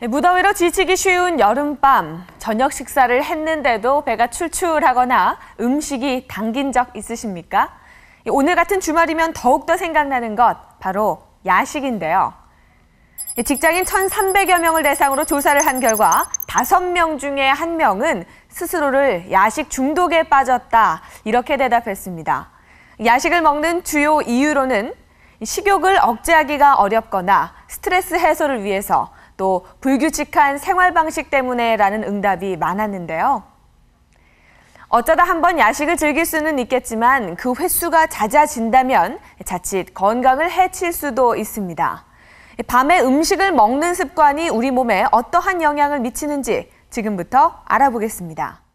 네, 무더위로 지치기 쉬운 여름밤, 저녁 식사를 했는데도 배가 출출하거나 음식이 당긴 적 있으십니까? 오늘 같은 주말이면 더욱더 생각나는 것, 바로 야식인데요. 직장인 1,300여 명을 대상으로 조사를 한 결과 5명 중에 1명은 스스로를 야식 중독에 빠졌다, 이렇게 대답했습니다. 야식을 먹는 주요 이유로는 식욕을 억제하기가 어렵거나 스트레스 해소를 위해서 또 불규칙한 생활 방식 때문에라는 응답이 많았는데요. 어쩌다 한번 야식을 즐길 수는 있겠지만 그 횟수가 잦아진다면 자칫 건강을 해칠 수도 있습니다. 밤에 음식을 먹는 습관이 우리 몸에 어떠한 영향을 미치는지 지금부터 알아보겠습니다.